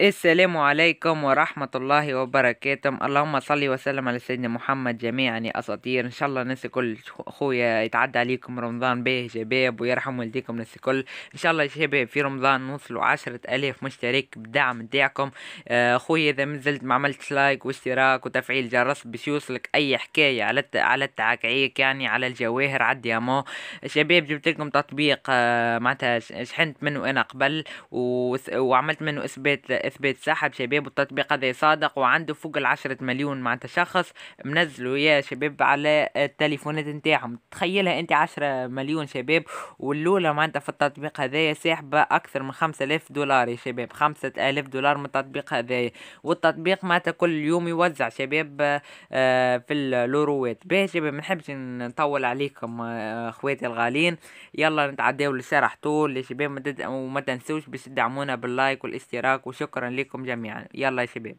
السلام عليكم ورحمة الله وبركاته اللهم صل وسلم على سيدنا محمد جميعا يا أساطير إن شاء الله الناس كل خويا يتعدى عليكم رمضان به شباب ويرحم والديكم الناس الكل إن شاء الله يا شباب في رمضان نوصلوا عشرة ألاف مشترك بدعم نتاعكم آه، خويا إذا مازلت ما عملتش لايك واشتراك وتفعيل جرس باش يوصلك أي حكاية على على التعكعيك يعني على الجواهر عدي أمو شباب جبت لكم تطبيق آه، معناتها شحنت منه أنا قبل وعملت منه إثبات اثبات سحب شباب والتطبيق هذا صادق وعنده فوق العشرة مليون مع شخص منزلوا يا شباب على التليفونات نتاعهم تخيلها انت عشرة مليون شباب والاولى معناتها في التطبيق هذايا ساحبه اكثر من خمسة الاف دولار يا شباب خمسة الاف دولار من التطبيق هذايا والتطبيق معناتها كل يوم يوزع شباب آه، في اللوروات باهي شباب منحبش نطول عليكم آه، اخواتي الغالين يلا نتعداو للشرح طول يا شباب وما تنسوش باش تدعمونا باللايك والاشتراك وشكرا شكرا لكم جميعا يلا يا شباب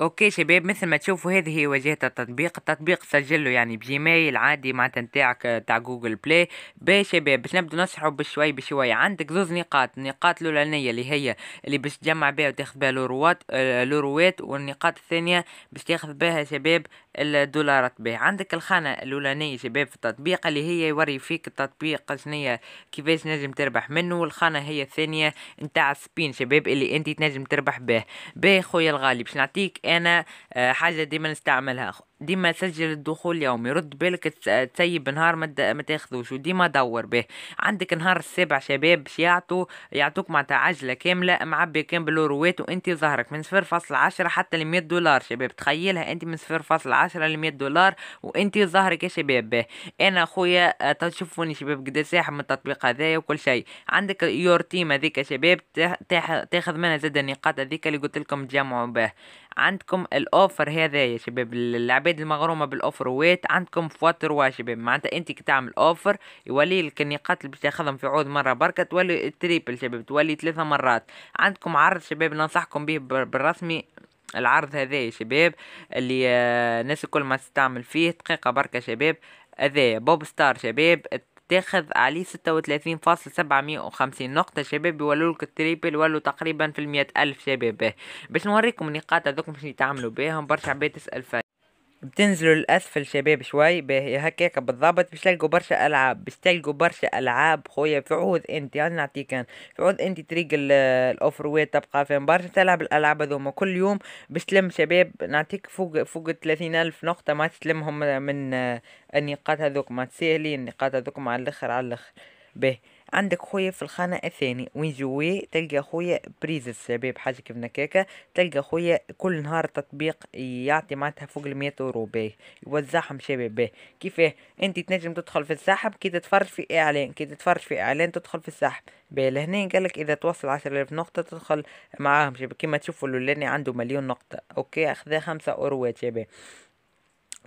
اوكي شباب مثل ما تشوفوا هذه هي واجهه التطبيق التطبيق سجله يعني بجيميل عادي مع نتاعك آه، تاع جوجل بلاي باهي شباب باش نبدو نشرحوا بشوي بشوي عندك زوز نقاط النقاط الاولانيه اللي هي اللي باش تجمع بها وتاخذ بها لوروات آه، لوروات والنقاط الثانيه باش تاخذ بها شباب الدولارات به عندك الخانة الأولانية شباب في التطبيق اللي هي يوري فيك التطبيق شنية كيفاش نجم تربح منه والخانة هي الثانية نتاع السبين شباب اللي انت تنجم تربح به به خويا الغالي باش نعطيك انا آه، حاجه دايما نستعملها ديما سجل الدخول يومي رد بالك تسيب نهار ما تاخذوش وديما دور به عندك نهار السابع شباب باش يعطوا يعطوك معناتها عجله كامله معبيه كامل بالوروات وانت ظهرك من صفر فاصل عشرة حتى ل 100 دولار شباب تخيلها انت من صفر فاصل عشرة ل 100 دولار وانت ظهرك يا شباب به انا خويا آه، تشوفوني شباب قد ايه ساحب من التطبيق هذايا وكل شيء عندك يور تيم هذيك يا شباب تاخذ منها زاد النقاط هذيك اللي قلت لكم تجمعوا به عندكم الاوفر هذا يا شباب اللعبة العباد المغرومه بالاوفر ويت عندكم فواتر واجبين معناتها انت كي تعمل اوفر يولي لك النقاط اللي باش تاخذهم في عود مره بركه تولي تريبل شباب تولي ثلاثه مرات عندكم عرض شباب ننصحكم به بالرسمي العرض هذا يا شباب اللي آه، الناس كل ما تستعمل فيه دقيقه بركه شباب هذا بوب ستار شباب تاخذ عليه ستة وثلاثين فاصل سبعمية وخمسين نقطة شباب يولوا لك التريبل يولوا تقريبا في المية ألف شباب باش نوريكم النقاط هذوكم شنو تعملوا بيهم برشا عباد تسأل فيها بتنزلوا للاسفل شباب شوي هكاك بالضبط باش تلقوا برشا العاب باش تلقوا برشا العاب خويا في عوض انت انا نعطيك انا في عوض انت طريق الاوفروات تبقى فين برشا تلعب الالعاب هذوما كل يوم باش تلم شباب نعطيك فوق فوق 30 الف نقطه ما تلمهم من النقاط هذوك ما تسهلين النقاط هذوك مع الاخر على الاخر باهي عندك خويا في الخانة الثاني وين جوي تلقى خويا بريز الشباب حاجة كيف نكاكا تلقى خويا كل نهار تطبيق يعطي معناتها فوق المية يورو باه يوزعهم شباب باه كيفاه انت تنجم تدخل في السحب كي تتفرج في اعلان كي تتفرج في اعلان تدخل في السحب باه لهنا قالك اذا توصل عشر الاف نقطة تدخل معاهم شباب كيما تشوفوا اللولاني عنده مليون نقطة اوكي اخذها خمسة اوروات شباب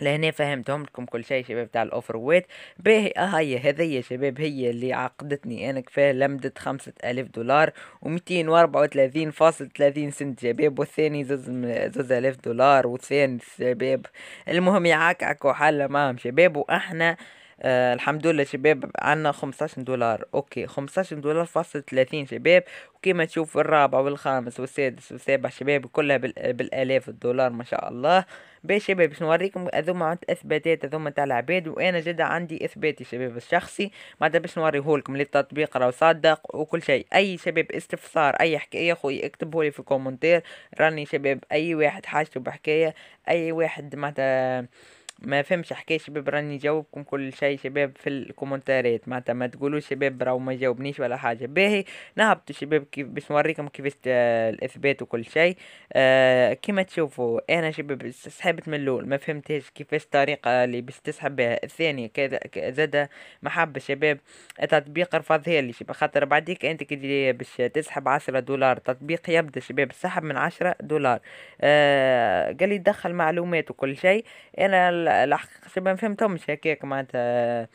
لهنا فهمتهم لكم كل شيء شباب تاع الاوفر ويت باهي هي آه، هذيا شباب هي اللي عقدتني انا كفاه لمدة خمسة الاف دولار وميتين واربعة وثلاثين فاصل ثلاثين سنت شباب والثاني زوز زوز الاف دولار والثاني شباب المهم يعاكعكوا حالة معهم شباب واحنا آه الحمد لله شباب عنا خمسطاشن دولار اوكي خمسطاشن دولار فاصل ثلاثين شباب وكما تشوف الرابع والخامس والسادس والسابع شباب كلها بالالاف الدولار ما شاء الله باهي شباب باش نوريكم هذوما عند اثباتات هذوما تاع العباد وانا جدا عندي اثباتي شباب الشخصي معناتها باش نوريهولكم للتطبيق راهو راه صادق وكل شيء اي شباب استفسار اي حكايه خويا اكتبهولي لي في الكومنتير راني شباب اي واحد حاجته بحكايه اي واحد معناتها ما فهمش حكاية شباب راني جاوبكم كل شيء شباب في الكومنتارات معناتها ما تقولوش شباب راهو ما جاوبنيش ولا حاجة باهي نهبط شباب كيف باش نوريكم كيفاش الإثبات وكل شيء آه كيما تشوفوا أنا شباب سحبت من الأول ما فهمتهاش كيفاش الطريقة اللي باش تسحب بها الثانية كذا زادا ما حب شباب التطبيق رفضها لي شباب خاطر بعديك أنت كي باش تسحب عشرة دولار تطبيق يبدا شباب السحب من عشرة دولار آه قال لي دخل معلومات وكل شيء أنا لا الحق شبه ما فهمتهمش هكاك معناتها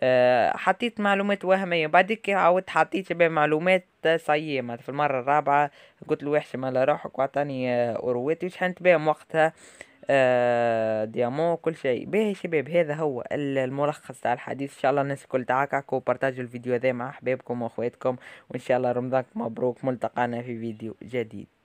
آه، حطيت معلومات وهميه بعديك عاودت حطيت شبه معلومات صيّة معناتها في المره الرابعه قلت له وحش مال روحك وعطاني اوروات آه، وشحنت بهم وقتها آه، ديامون وكل شيء باهي شباب هذا هو الملخص تاع الحديث ان شاء الله الناس الكل تعاكعكم وبارتاجوا الفيديو هذا مع احبابكم واخواتكم وان شاء الله رمضانك مبروك ملتقانا في فيديو جديد